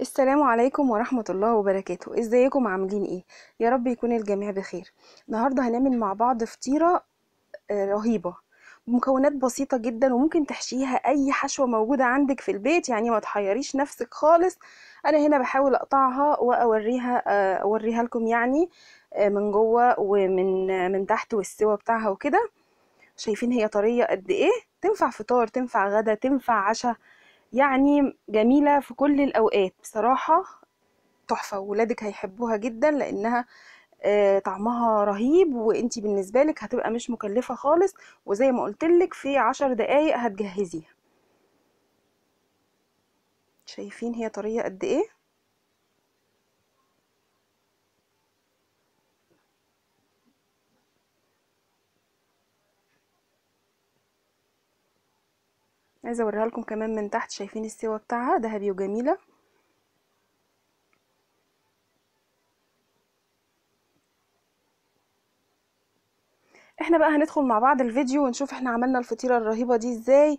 السلام عليكم ورحمة الله وبركاته ازيكم عاملين ايه يا رب يكون الجميع بخير النهاردة هنعمل مع بعض فطيرة آه، رهيبة مكونات بسيطة جدا وممكن تحشيها اي حشوة موجودة عندك في البيت يعني ما تحيريش نفسك خالص انا هنا بحاول اقطعها واوريها آه، اوريها لكم يعني آه، من جوه ومن من تحت والسوا بتاعها وكده شايفين هي طرية قد ايه تنفع فطار تنفع غدا تنفع عشاء يعني جميلة في كل الأوقات بصراحة تحفة ولادك هيحبوها جدا لأنها آه، طعمها رهيب وانتي بالنسبة لك هتبقى مش مكلفة خالص وزي ما قلتلك في عشر دقايق هتجهزيها شايفين هي طرية قد ايه عايزه اوريها لكم كمان من تحت شايفين السوا بتاعها ذهبي وجميله احنا بقى هندخل مع بعض الفيديو ونشوف احنا عملنا الفطيره الرهيبه دي ازاي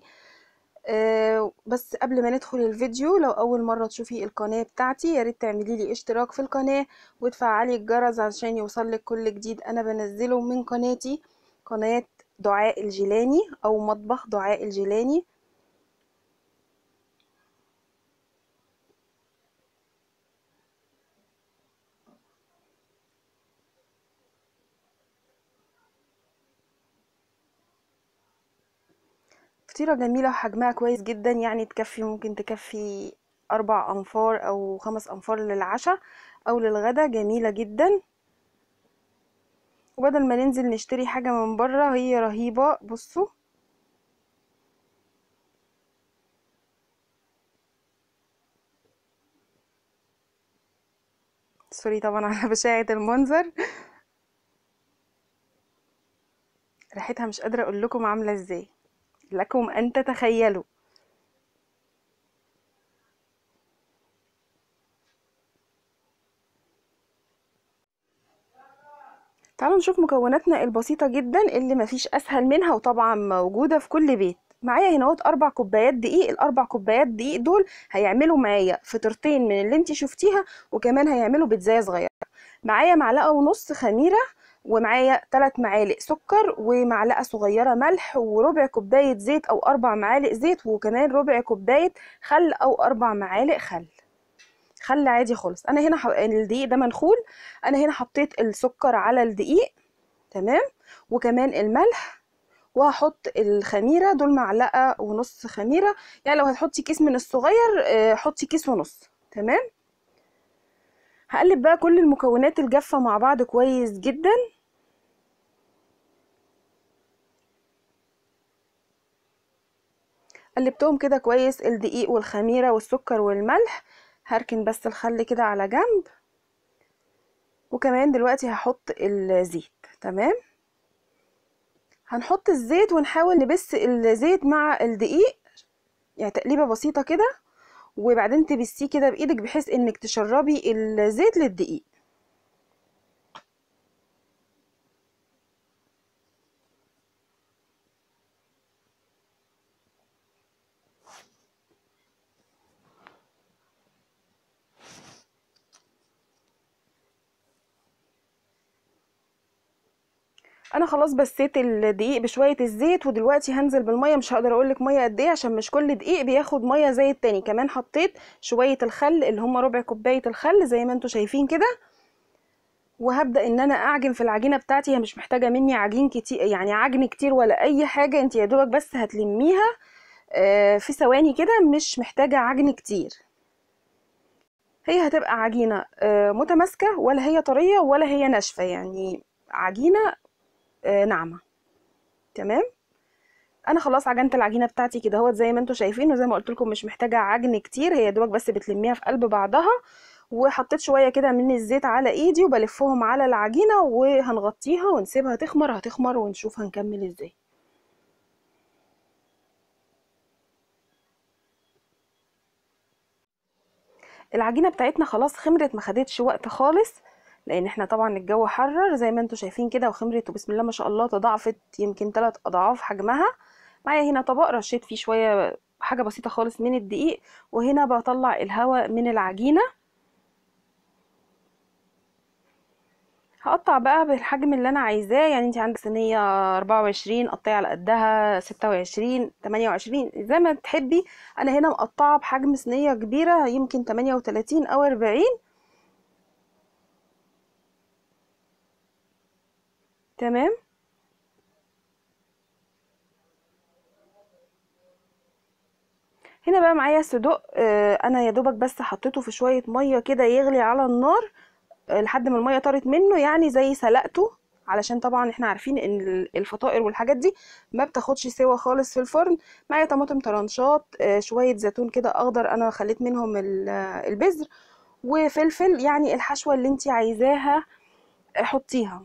آه بس قبل ما ندخل الفيديو لو اول مره تشوفي القناه بتاعتي يا ريت تعملي لي اشتراك في القناه وتفعلي الجرس عشان يوصلك كل جديد انا بنزله من قناتي قناه دعاء الجيلاني او مطبخ دعاء الجيلاني فطيرة جميلة وحجمها كويس جدا يعني تكفي ممكن تكفي أربع أنفار أو خمس أنفار للعشاء أو للغدا جميلة جدا وبدل ما ننزل نشتري حاجة من برا هي رهيبة بصوا سوري طبعا على بشاعة المنظر ريحتها مش قادرة اقول لكم عاملة ازاي لكم أن تتخيلوا تعالوا نشوف مكوناتنا البسيطة جدا اللي مفيش أسهل منها وطبعا موجودة في كل بيت معايا هنا اهوت اربع كوبايات دقيق الاربع كوبايات دقيق دول هيعملوا معايا فطرتين من اللي انت شفتيها وكمان هيعملوا بيتزايه صغيره معايا معلقه ونص خميره ومعايا ثلاث معالق سكر ومعلقه صغيره ملح وربع كوبايه زيت او اربع معالق زيت وكمان ربع كوبايه خل او اربع معالق خل خل عادي خالص انا هنا ح... يعني الدقيق ده منخول انا هنا حطيت السكر على الدقيق تمام وكمان الملح وهحط الخميره دول معلقه ونص خميره يعني لو هتحطي كيس من الصغير آه، حطي كيس ونص تمام هقلب بقى كل المكونات الجافة مع بعض كويس جدا قلبتهم كده كويس الدقيق والخميرة والسكر والملح هركن بس الخل كده على جنب وكمان دلوقتي هحط الزيت تمام هنحط الزيت ونحاول نبس الزيت مع الدقيق يعني تقليبة بسيطة كده وبعدين تبسيه كده بايدك بحيث انك تشربي الزيت للدقيق خلاص بسيت الدقيق بشويه الزيت ودلوقتي هنزل بالميه مش هقدر اقول لك ميه قد ايه عشان مش كل دقيق بياخد ميه زي التاني كمان حطيت شويه الخل اللي هم ربع كوبايه الخل زي ما انتم شايفين كده وهبدا ان انا اعجن في العجينه بتاعتي هي مش محتاجه مني عجين كتير يعني عجن كتير ولا اي حاجه انت يا دوبك بس هتلميها آه، في ثواني كده مش محتاجه عجن كتير هي هتبقى عجينه آه، متماسكه ولا هي طريه ولا هي ناشفه يعني عجينه آه، ناعمه تمام انا خلاص عجنت العجينه بتاعتي كده اهوت زي ما انتم شايفين وزي ما قلت لكم مش محتاجه عجن كتير هي دوبك بس بتلميها في قلب بعضها وحطيت شويه كده من الزيت على ايدي وبلفهم على العجينه وهنغطيها ونسيبها تخمر هتخمر ونشوف هنكمل ازاي العجينه بتاعتنا خلاص خمرت ما خدتش وقت خالص لان احنا طبعا الجو حرر زي ما انتم شايفين كده وخمرت وبسم الله ما شاء الله تضاعفت يمكن ثلاث اضعاف حجمها معايا هنا طبق رشيت فيه شويه حاجه بسيطه خالص من الدقيق وهنا بطلع الهواء من العجينه هقطع بقى بالحجم اللي انا عايزاه يعني انت عندك صينيه 24 قطعي على قدها 26 28 زي ما تحبي انا هنا مقطعه بحجم صينيه كبيره يمكن 38 او 40 تمام هنا بقى معايا صدق آه، انا يا دوبك بس حطيته في شويه ميه كده يغلي على النار آه، لحد ما الميه طارت منه يعني زي سلقته علشان طبعا احنا عارفين ان الفطائر والحاجات دي ما بتاخدش سوا خالص في الفرن معايا طماطم طرنشات آه، شويه زيتون كده اخضر انا خليت منهم البذر وفلفل يعني الحشوه اللي انت عايزاها حطيها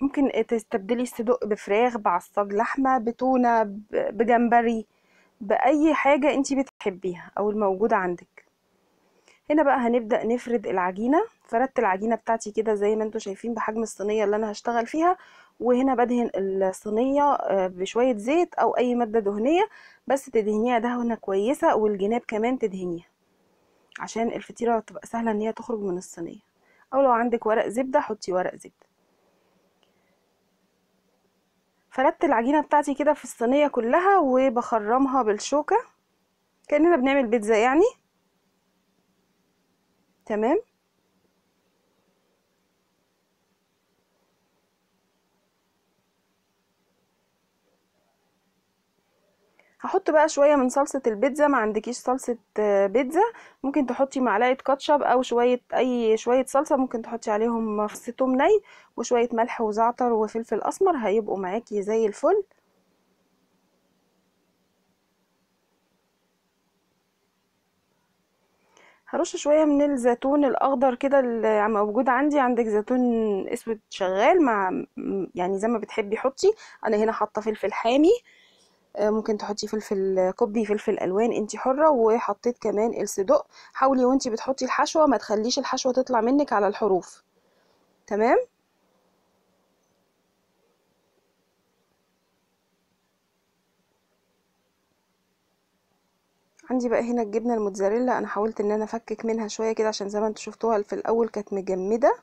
ممكن تستبدلي الصدق بفراخ بعصاج لحمه بتونه بجمبري باي حاجه انت بتحبيها او الموجوده عندك هنا بقى هنبدا نفرد العجينه فردت العجينه بتاعتي كده زي ما انتوا شايفين بحجم الصينيه اللي انا هشتغل فيها وهنا بدهن الصينيه آه، بشويه زيت او اي ماده دهنيه بس تدهنيها دهنه كويسه والجناب كمان تدهنيها عشان الفطيره تبقى سهله ان هي تخرج من الصينيه او لو عندك ورق زبده حطي ورق زبده فردت العجينة بتاعتي كده في الصينية كلها وبخرمها بالشوكة كأننا بنعمل بيتزا يعني تمام هحط بقى شويه من صلصه البيتزا ما عندكيش صلصه آه، بيتزا ممكن تحطي معلقه كاتشب او شويه اي شويه صلصه ممكن تحطي عليهم فص توم ني وشويه ملح وزعتر وفلفل اسمر هيبقوا معاكي زي الفل هرش شويه من الزيتون الاخضر كده اللي موجود عندي عندك زيتون اسود شغال مع يعني زي ما بتحبي حطي انا هنا حاطه فلفل حامي آه، ممكن تحطي فلفل كوبي فلفل الوان انت حره وحطيت كمان الصدق حاولي وانت بتحطي الحشوه ما تخليش الحشوه تطلع منك على الحروف تمام عندي بقى هنا الجبنه الموتزاريلا انا حاولت ان انا افكك منها شويه كده عشان زي ما انتوا شفتوها في الاول كانت مجمده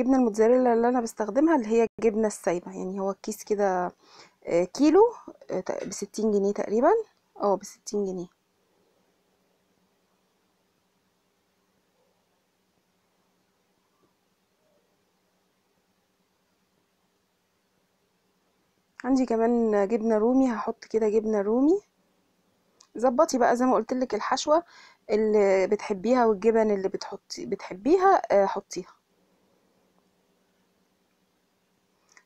الجبنه الموتزاريلا اللي انا بستخدمها اللي هي الجبنه السايبه يعني هو كيس كده آه، كيلو آه، بستين جنيه تقريبا اه بستين جنيه عندي كمان جبنه رومي هحط كده جبنه رومي ظبطي بقى زي ما قلتلك الحشوه اللي بتحبيها والجبن اللي بتحطي بتحبيها آه، حطيها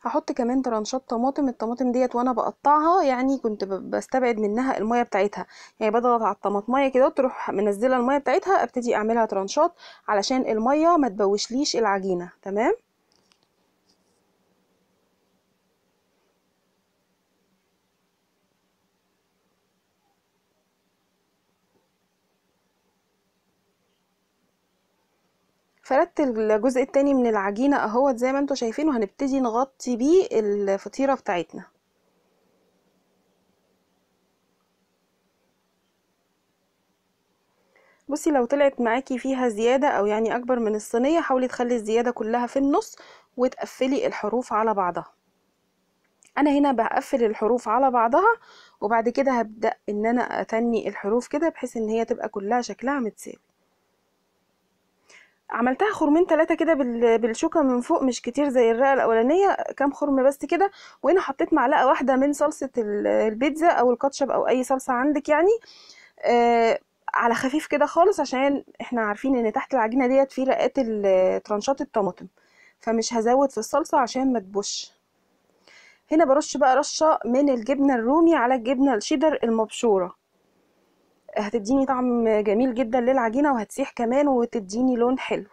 هحط كمان ترانشات طماطم الطماطم ديت وانا بقطعها يعني كنت بستبعد منها الميه بتاعتها يعني بضغط على الطماطميه كده تروح منزله الميه بتاعتها ابتدي اعملها ترانشات علشان الميه ما تبوشليش العجينه تمام فردت الجزء التاني من العجينة اهوت زي ما انتوا شايفين وهنبتدي نغطي بيه الفطيرة بتاعتنا بصي لو طلعت معاكي فيها زيادة او يعني اكبر من الصينية حاولي تخلي الزيادة كلها في النص وتقفلي الحروف على بعضها انا هنا بقفل الحروف على بعضها وبعد كده هبدأ ان انا اتني الحروف كده بحيث ان هي تبقى كلها شكلها متساوي عملتها خرمين ثلاثه كده بالشوكه من فوق مش كتير زي الرقه الاولانيه كام خرم بس كده وهنا حطيت معلقه واحده من صلصه البيتزا او الكاتشب او اي صلصه عندك يعني آه على خفيف كده خالص عشان احنا عارفين ان تحت العجينه ديت في رقات ترانشات الطماطم فمش هزود في الصلصه عشان ما تبوش هنا برش بقى رشه من الجبنه الرومي على الجبنه الشيدر المبشوره هتديني طعم جميل جدا للعجينة وهتسيح كمان وتديني لون حلو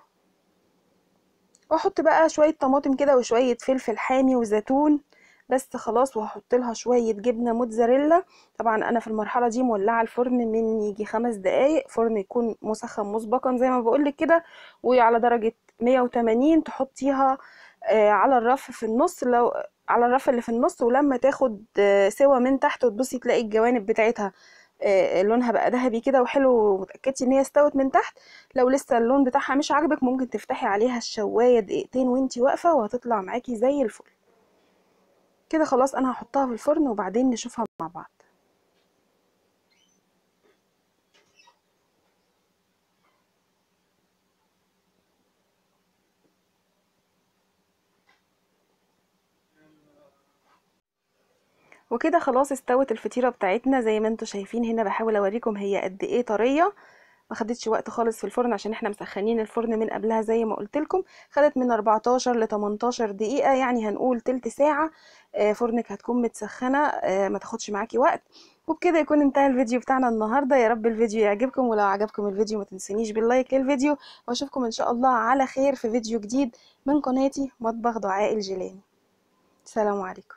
واحط بقى شوية طماطم كده وشوية فلفل حامي وزيتون بس خلاص وهحط لها شوية جبنة موتزاريلا طبعا انا في المرحلة دي مولعة الفرن من يجي خمس دقايق فرن يكون مسخن مسبقا زي ما بقولك كده وعلى درجة 180 تحطيها آه، على الرف في النص لو على الرف اللي في النص ولما تاخد آه، سوا من تحت وتبصي تلاقي الجوانب بتاعتها آه، لونها بقى ذهبي كده وحلو ومتاكدتي ان هي استوت من تحت لو لسه اللون بتاعها مش عاجبك ممكن تفتحي عليها الشوايه دقيقتين وانتي واقفه وهتطلع معاكي زي الفل كده خلاص انا هحطها في الفرن وبعدين نشوفها مع بعض وكده خلاص استوت الفطيره بتاعتنا زي ما انتم شايفين هنا بحاول اوريكم هي قد ايه طريه ما خدتش وقت خالص في الفرن عشان احنا مسخنين الفرن من قبلها زي ما قلت لكم خدت من 14 ل 18 دقيقه يعني هنقول تلت ساعه آه، فرنك هتكون متسخنه آه، ما تاخدش معاكي وقت وبكده يكون انتهى الفيديو بتاعنا النهارده يا رب الفيديو يعجبكم ولو عجبكم الفيديو ما تنسونيش باللايك للفيديو واشوفكم ان شاء الله على خير في فيديو جديد من قناتي مطبخ دعاء الجيلاني سلام عليكم